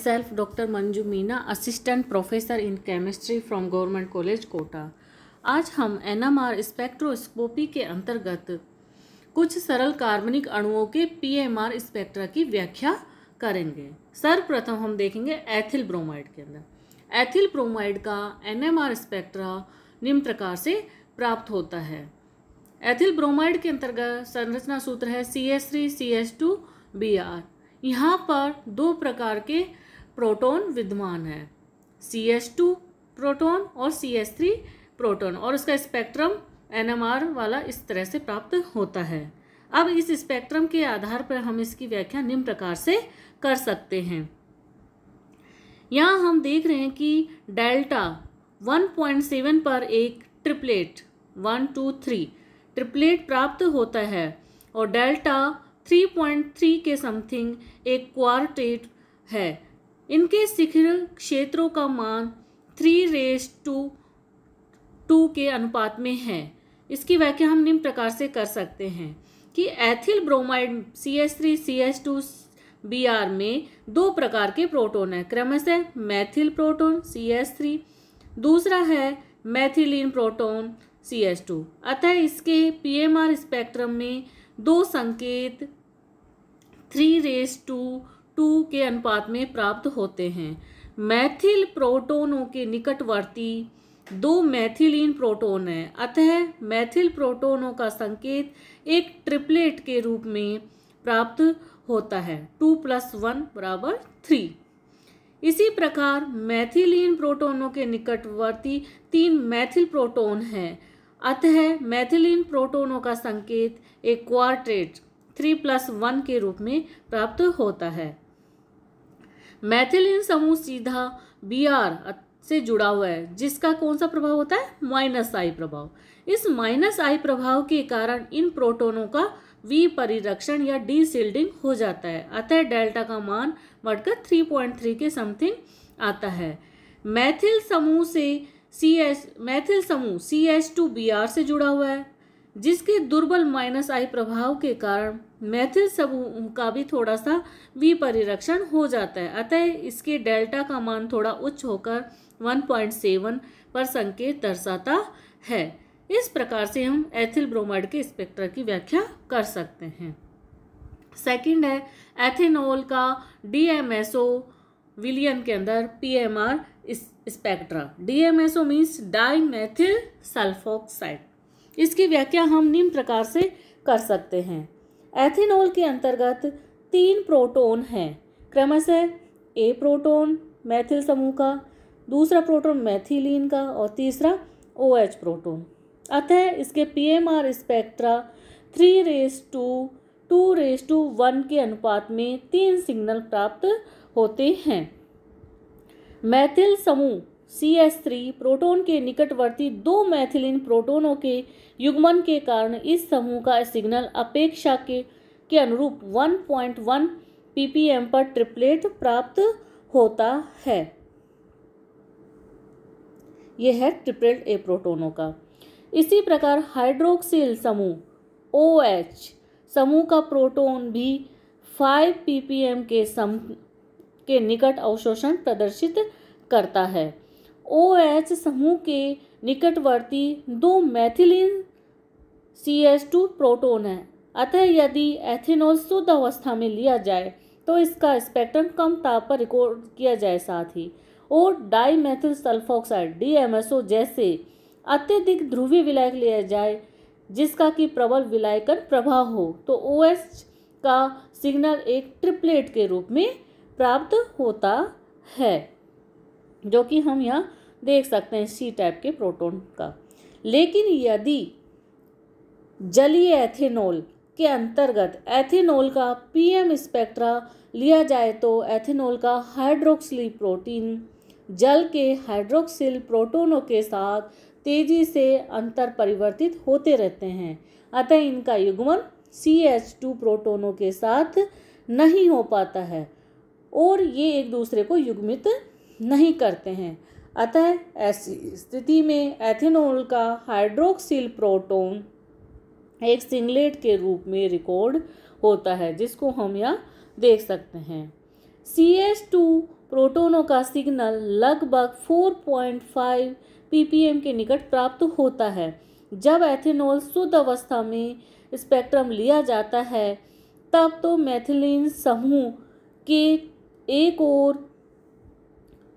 self doctor Manju Meena assistant professor in chemistry from government college Kota आज हम NMR spectroscopy के अंतर्गत कुछ सरल कार्बनिक अणुओं के पीएमआर स्पेक्ट्रा की व्याख्या करेंगे सर्वप्रथम हम देखेंगे एथिल ब्रोमाइड के अंदर एथिल ब्रोमाइड का एनएमआर स्पेक्ट्रा निम्न प्रकार से प्राप्त होता है एथिल ब्रोमाइड के अंतर्गत संरचना सूत्र है C S three C S two B R यहाँ पर दो प्रकार के प्रोटॉन विद्यमान है सी एस टू प्रोटोन और सी एस थ्री प्रोटोन और उसका स्पेक्ट्रम एन वाला इस तरह से प्राप्त होता है अब इस स्पेक्ट्रम के आधार पर हम इसकी व्याख्या निम्न प्रकार से कर सकते हैं यहाँ हम देख रहे हैं कि डेल्टा 1.7 पर एक triplet one two three triplet प्राप्त होता है और डेल्टा 3.3 के समथिंग एक क्वार्टेट है इनके शिखर क्षेत्रों का मान थ्री रेस टू टू के अनुपात में है इसकी व्याख्या हम निम्न प्रकार से कर सकते हैं कि ethyl bromide C S three C S two B R में दो प्रकार के प्रोटोन हैं क्रमशः methyl proton C S three दूसरा है methylene proton C S two अतः इसके पी एम आर स्पेक्ट्रम में दो संकेत थ्री रेस टू टू के अनुपात में प्राप्त होते हैं मैथिल प्रोटोनों के निकटवर्ती दो मैथिलीन प्रोटोन हैं अतः मैथिल प्रोटोनों का संकेत एक ट्रिपलेट के रूप में प्राप्त होता है टू प्लस वन बराबर थ्री इसी प्रकार मैथिलीन प्रोटोनों के निकटवर्ती तीन मैथिल प्रोटोन हैं अतः मैथिलीन प्रोटोनों का संकेत एक क्वार्टेट थ्री प्लस वन के रूप में प्राप्त होता है मैथिलीन समूह सीधा बी आर से जुड़ा हुआ है जिसका कौन सा प्रभाव होता है माइनस आई प्रभाव इस माइनस आई प्रभाव के कारण इन प्रोटोनों का वी परिरक्षण या डी सील्डिंग हो जाता है अतः डेल्टा का मान बढ़कर थ्री पॉइंट थ्री के समथिंग आता है मैथिल समूह से सी एस मैथिल समूह C S two B R से जुड़ा हुआ है जिसके दुर्बल माइनस आई प्रभाव के कारण मैथिल समूह का भी थोड़ा सा विपरिरक्षण हो जाता है अतः इसके डेल्टा का मान थोड़ा उच्च होकर 1.7 पर संकेत दर्शाता है इस प्रकार से हम एथिल ब्रोमाइड के स्पेक्ट्रा की व्याख्या कर सकते हैं सेकंड है एथेनॉल का डीएमएसओ विलियन के अंदर PMR spectra DMSO means dimethyl sulfoxide इसकी व्याख्या हम निम्न प्रकार से कर सकते हैं एथेनॉल के अंतर्गत तीन प्रोटोन हैं क्रमशः ए प्रोटोन मैथिल समूह का दूसरा प्रोटोन मैथिलीन का और तीसरा ओ OH प्रोटोन अतः इसके P M R spectra three is to two रेस टू वन के अनुपात में तीन सिग्नल प्राप्त होते हैं मैथिल समूह सी एस थ्री प्रोटोन के निकटवर्ती दो मैथिलीन प्रोटोनों के युग्मन के कारण इस समूह का सिग्नल अपेक्षा के के अनुरूप 1.1 पीपीएम पर ट्रिपलेट प्राप्त होता है यह है ट्रिपलेट ए प्रोटोनों का इसी प्रकार हाइड्रोक्सिल समूह ओ OH समूह का प्रोटोन भी 5 पीपीएम के सम के निकट अवशोषण प्रदर्शित करता है ओ एच समूह के निकटवर्ती दो methylene C H two proton है अतः यदि एथेनॉल शुद्ध अवस्था में लिया जाए तो इसका स्पेक्ट्रम कम ताप पर रिकॉर्ड किया जाए साथ ही और मैथिल सल्फोक्साइड ओ जैसे अत्यधिक ध्रुवीय विलायक लिया जाए जिसका कि प्रबल विलायकन प्रभाव हो तो ओ एच का सिग्नल एक ट्रिपलेट के रूप में प्राप्त होता है जो कि हम यहाँ देख सकते हैं सी टाइप के प्रोटोन का लेकिन यदि जलीय एथेनॉल के अंतर्गत एथेनॉल का पीएम स्पेक्ट्रा लिया जाए तो एथेनॉल का हाइड्रोक्सिल प्रोटीन जल के हाइड्रोक्सिल प्रोटोनों के साथ तेजी से अंतर परिवर्तित होते रहते हैं अतः इनका युग्मन सी एच टू प्रोटोनों के साथ नहीं हो पाता है और ये एक दूसरे को युग्मित नहीं करते हैं अतः ऐसी स्थिति में एथेनॉल का हाइड्रोक्सिल प्रोटोन एक सिंगलेट के रूप में रिकॉर्ड होता है जिसको हम यहाँ देख सकते हैं सी एस टू प्रोटोनों का सिग्नल लगभग 4.5 पीपीएम के निकट प्राप्त होता है जब एथेनॉल शुद्ध अवस्था में स्पेक्ट्रम लिया जाता है तब तो मैथिलीन समूह के एक और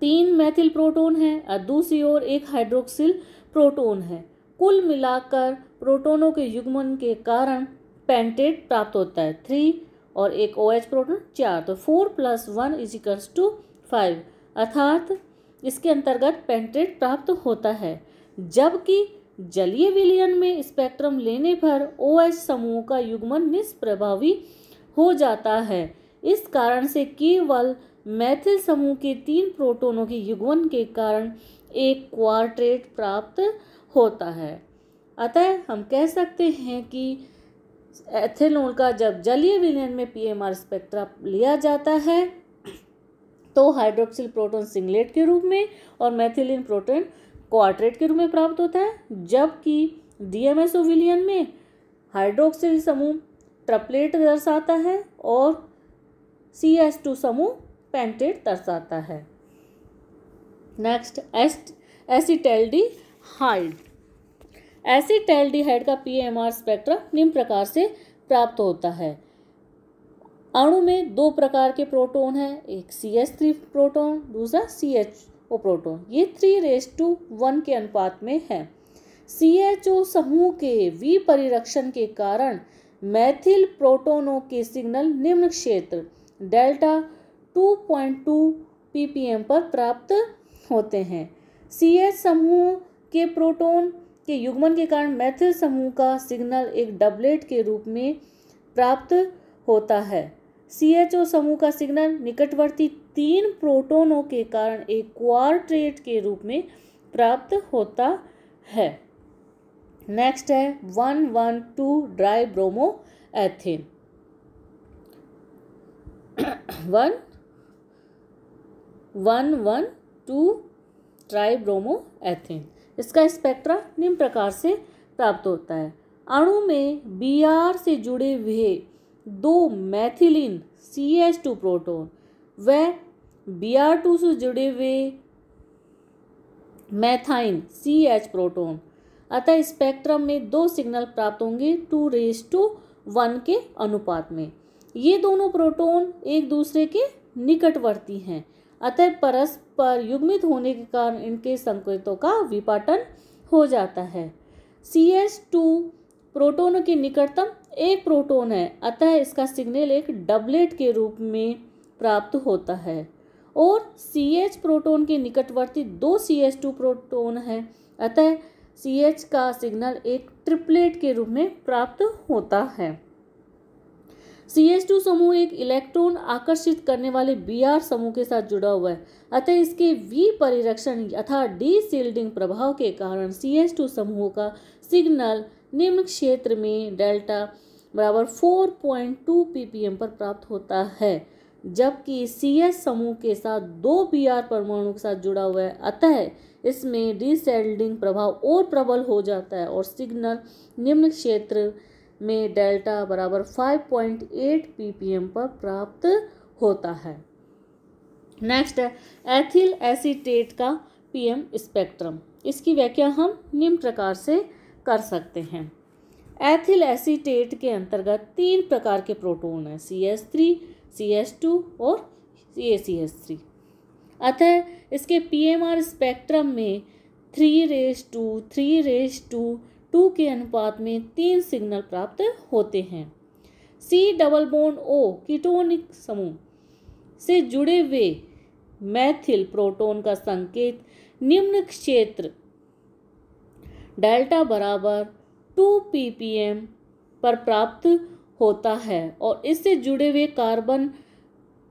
तीन मैथिल प्रोटोन है और दूसरी ओर एक हाइड्रोक्सिल प्रोटोन है कुल मिलाकर प्रोटोनों के युग्मन के कारण पेंटेट प्राप्त होता है थ्री और एक ओ OH प्रोटोन चार तो four plus one is equals to five अर्थात इसके अंतर्गत पेंटेट प्राप्त होता है जबकि जलीय विलयन में स्पेक्ट्रम लेने पर ओ OH समूह का युग्मन निष्प्रभावी हो जाता है इस कारण से केवल मैथिल समूह के तीन प्रोटोनों के युग्मन के कारण एक क्वार्ट्रेट प्राप्त होता है अतः हम कह सकते हैं कि एथेनॉल का जब जलीय विलयन में पीएमआर स्पेक्ट्रा लिया जाता है तो हाइड्रोक्सिल प्रोटॉन सिंगलेट के रूप में और मैथिलिन प्रोटॉन क्वार्ट्रेट के रूप में प्राप्त होता है जबकि डीएमएसओ विलियन में हाइड्रोक्सिल समूह ट्रपलेट दर्शाता है और सी एस टू समूह पेंटेड दर्शाता है नेक्स्ट एस्ट एसिटेल्डी हाइड एसिटेल्डी हाइड का पी एम आर स्पेक्ट्रम निम्न प्रकार से प्राप्त होता है अणु में दो प्रकार के प्रोटोन हैं एक सी एच थ्री प्रोटोन दूसरा सी एच ओ प्रोटोन ये थ्री रेस टू वन के अनुपात में है सी एच ओ समूह के वी परिरक्षण के कारण मैथिल प्रोटोनों के सिग्नल निम्न क्षेत्र डेल्टा 2.2 ppm पर प्राप्त होते हैं सी एच समूह के प्रोटोन के युग्मन के कारण मैथिल समूह का सिग्नल एक डबलेट के रूप में प्राप्त होता है सी एच ओ समूह का सिग्नल निकटवर्ती तीन प्रोटोनों के कारण एक क्वारेट के रूप में प्राप्त होता है नेक्स्ट है one one two tribromoethane one one one two bromo ethene इसका स्पेक्ट्रा निम्न प्रकार से प्राप्त होता है अणु में बी आर से जुड़े हुए दो methylene C H two proton व बी आर टू से जुड़े हुए मैथाइन सी एच प्रोटोन अतः स्पेक्ट्रम में दो सिग्नल प्राप्त होंगे टू रेस टू वन के अनुपात में ये दोनों प्रोटोन एक दूसरे के निकटवर्ती हैं अतः परस्पर युग्मित होने के कारण इनके संकेतों का विपाटन हो जाता है सी एस टू प्रोटोन के निकटतम एक प्रोटोन है अतः इसका सिग्नल एक डबलेट के रूप में प्राप्त होता है और सी एच प्रोटोन के निकटवर्ती दो सी एच टू प्रोटोन है अतः सी एच का सिग्नल एक ट्रिपलेट के रूप में प्राप्त होता है सी टू समूह एक इलेक्ट्रॉन आकर्षित करने वाले बी आर समूह के साथ जुड़ा हुआ है अतः इसके वी परिरक्षण अथा डी सील्डिंग प्रभाव के कारण सी टू समूह का सिग्नल निम्न क्षेत्र में डेल्टा बराबर फोर पॉइंट पी एम पर प्राप्त होता है जबकि सी एस समूह के साथ दो बी आर परमाणु के साथ जुड़ा हुआ है अतः इसमें डिसेल्डिंग प्रभाव और प्रबल हो जाता है और सिग्नल निम्न क्षेत्र में डेल्टा बराबर 5.8 ppm पर प्राप्त होता है नेक्स्ट है एथिल एसीटेट का पीएम स्पेक्ट्रम इसकी व्याख्या हम निम्न प्रकार से कर सकते हैं एथिल एसीटेट के अंतर्गत तीन प्रकार के प्रोटोन हैं C S three C S two और ए सी एस थ्री अतः इसके पी एम आर स्पेक्ट्रम में three is to three is to two के अनुपात में तीन सिग्नल प्राप्त होते हैं C double bond O ketonic समूह से जुड़े हुए मैथिल प्रोटोन का संकेत निम्न क्षेत्र डेल्टा बराबर टू पीपीएम पर प्राप्त होता है और इससे जुड़े हुए कार्बन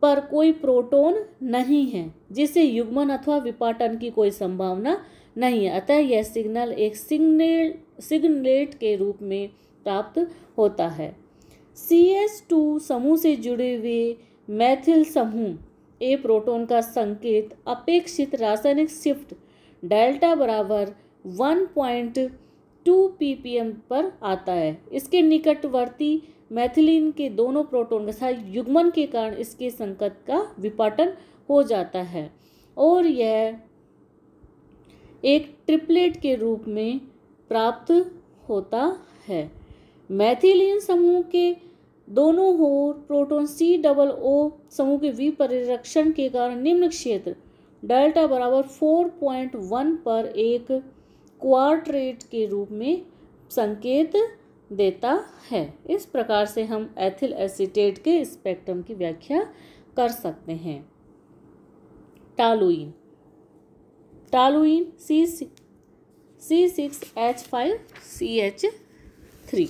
पर कोई प्रोटॉन नहीं है जिससे युग्मन अथवा विपाटन की कोई संभावना नहीं है अतः यह सिग्नल एक सिग्नेल सिग्नेट के रूप में प्राप्त होता है सी एस टू समूह से जुड़े हुए मैथिल समूह ए प्रोटॉन का संकेत अपेक्षित रासायनिक शिफ्ट डेल्टा बराबर वन पॉइंट टू पी पर आता है इसके निकटवर्ती मैथिलीन के दोनों प्रोटोन के साथ युग्मन के कारण इसके संकट का विपाटन हो जाता है और यह एक ट्रिपलेट के रूप में प्राप्त होता है मैथिलीन समूह के दोनों हो प्रोटोन सी डबल ओ समूह के विपरिरक्षण के कारण निम्न क्षेत्र डेल्टा बराबर फोर पॉइंट वन पर एक क्वार्ट्रेट के रूप में संकेत देता है इस प्रकार से हम एथिल एसीटेट के स्पेक्ट्रम की व्याख्या कर सकते हैं toluene toluene C C six H five C H three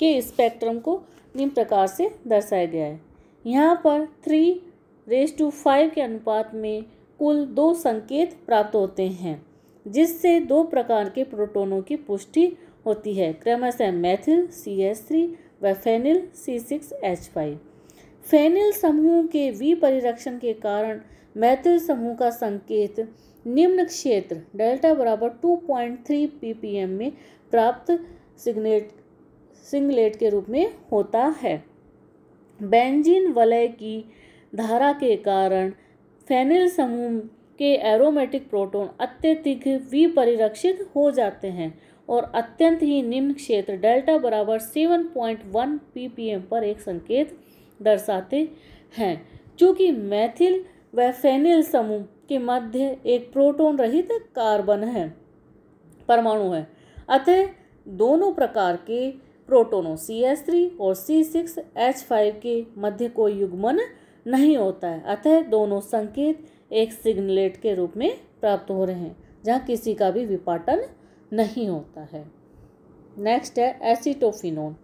के स्पेक्ट्रम को निम्न प्रकार से दर्शाया गया है यहाँ पर थ्री रेस टू फाइव के अनुपात में कुल दो संकेत प्राप्त होते हैं जिससे दो प्रकार के प्रोटोनों की पुष्टि होती है क्रमशः मैथिल सी एस थ्री व phenyl C six H five phenyl समूह के परिरक्षण के कारण मैथिल समूह का संकेत निम्न क्षेत्र डेल्टा बराबर two point three P P M में प्राप्त सिग्नेट सिंगलेट के रूप में होता है बेंजीन वलय की धारा के कारण फेनिल समूह के एरोमेटिक प्रोटॉन अत्यधिक विपरिरक्षित हो जाते हैं और अत्यंत ही निम्न क्षेत्र डेल्टा बराबर सेवन पॉइंट वन पी पर एक संकेत दर्शाते हैं चूँकि मैथिल व फेनिल समूह के मध्य एक प्रोटोन रहित कार्बन है परमाणु है अतः दोनों प्रकार के प्रोटोनों सी एस थ्री और सी सिक्स एच फाइव के मध्य कोई युग्मन नहीं होता है अतः दोनों संकेत एक सिग्नलेट के रूप में प्राप्त हो रहे हैं जहाँ किसी का भी विपाटन नहीं होता है नेक्स्ट है एसिटोफिनोन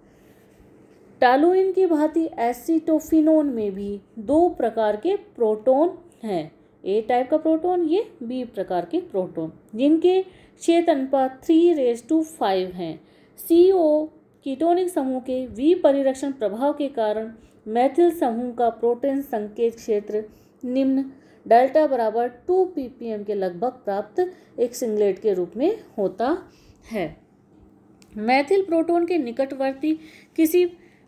टालोइन की भांति एसिटोफिनोन में भी दो प्रकार के प्रोटोन हैं ए टाइप का प्रोटोन ये बी प्रकार के प्रोटोन जिनके क्षेत्र अनुपात थ्री रेज टू फाइव हैं सी ओ कीटोनिक समूह के वी परिरक्षण प्रभाव के कारण मैथिल समूह का प्रोटीन संकेत क्षेत्र निम्न डेल्टा बराबर टू पीपीएम के लगभग प्राप्त एक सिंगलेट के रूप में होता है मैथिल प्रोटोन के निकटवर्ती किसी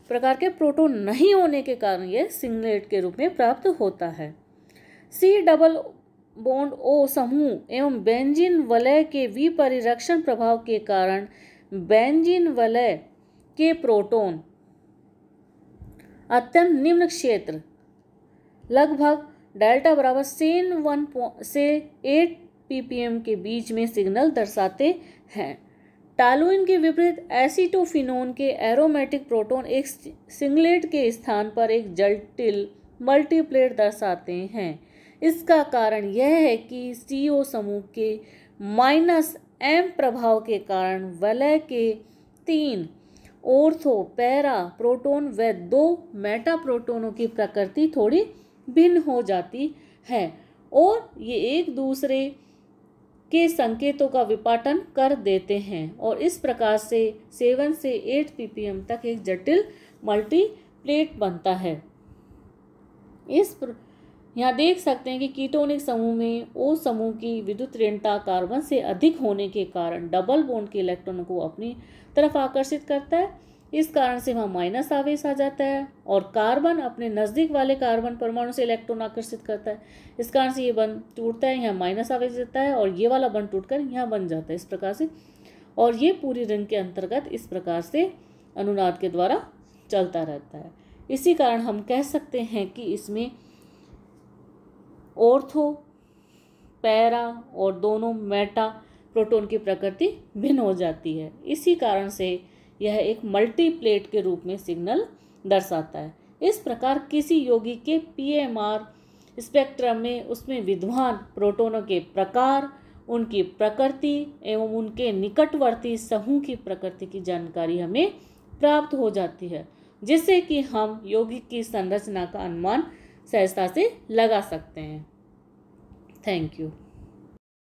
प्रकार के प्रोटोन नहीं होने के कारण यह सिंगलेट के रूप में प्राप्त होता है सी डबल बॉन्ड ओ समूह एवं बेंजीन वलय के विपरिरक्षण प्रभाव के कारण बेंजीन वलय के प्रोटोन अत्यंत निम्न क्षेत्र लगभग डेल्टा बराबर सेन वन से एट पीपीएम के बीच में सिग्नल दर्शाते हैं टालुइन के विपरीत एसिटोफिनोन के एरोमेटिक प्रोटोन एक सिंगलेट के स्थान पर एक जल्टिल मल्टीप्लेट दर्शाते हैं इसका कारण यह है कि सीओ समूह के माइनस एम प्रभाव के कारण वलय के तीन ओर्थो पैरा प्रोटोन व दो मेटा प्रोटोनों की प्रकृति थोड़ी भिन्न हो जाती है और ये एक दूसरे के संकेतों का विपाटन कर देते हैं और इस प्रकार से सेवन से एट पीपीएम तक एक जटिल मल्टीप्लेट बनता है इस प्र... यहाँ देख सकते हैं कि कीटोनिक समूह में ओ समूह की विद्युत ऋणता कार्बन से अधिक होने के कारण डबल बोन्ड के इलेक्ट्रॉनों को अपनी तरफ आकर्षित करता है इस कारण से वहाँ माइनस आवेश आ जाता है और कार्बन अपने नज़दीक वाले कार्बन परमाणु से इलेक्ट्रॉन आकर्षित करता है इस कारण से ये बन टूटता है यहाँ माइनस आवेश देता है और ये वाला बन टूटकर यहाँ बन जाता है इस प्रकार से और ये पूरी रिंग के अंतर्गत इस प्रकार से अनुनाद के द्वारा चलता रहता है इसी कारण हम कह सकते हैं कि इसमें ओर्थो पैरा और दोनों मेटा प्रोटोन की प्रकृति भिन्न हो जाती है इसी कारण से यह एक मल्टीप्लेट के रूप में सिग्नल दर्शाता है इस प्रकार किसी योगी के पीएमआर स्पेक्ट्रम में उसमें विद्वान प्रोटोनों के प्रकार उनकी प्रकृति एवं उनके निकटवर्ती समूह की प्रकृति की जानकारी हमें प्राप्त हो जाती है जिससे कि हम योगी की संरचना का अनुमान सहजता से लगा सकते हैं थैंक यू